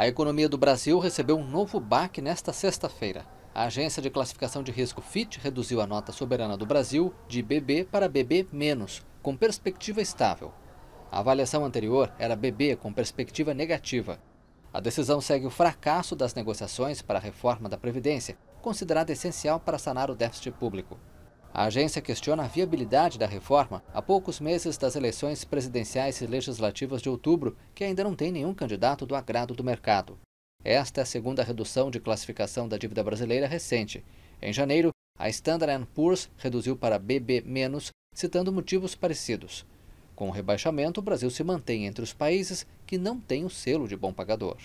A economia do Brasil recebeu um novo baque nesta sexta-feira. A agência de classificação de risco FIT reduziu a nota soberana do Brasil de BB para BB-, com perspectiva estável. A avaliação anterior era BB com perspectiva negativa. A decisão segue o fracasso das negociações para a reforma da Previdência, considerada essencial para sanar o déficit público. A agência questiona a viabilidade da reforma a poucos meses das eleições presidenciais e legislativas de outubro, que ainda não tem nenhum candidato do agrado do mercado. Esta é a segunda redução de classificação da dívida brasileira recente. Em janeiro, a Standard Poor's reduziu para BB-, citando motivos parecidos. Com o rebaixamento, o Brasil se mantém entre os países que não têm o selo de bom pagador.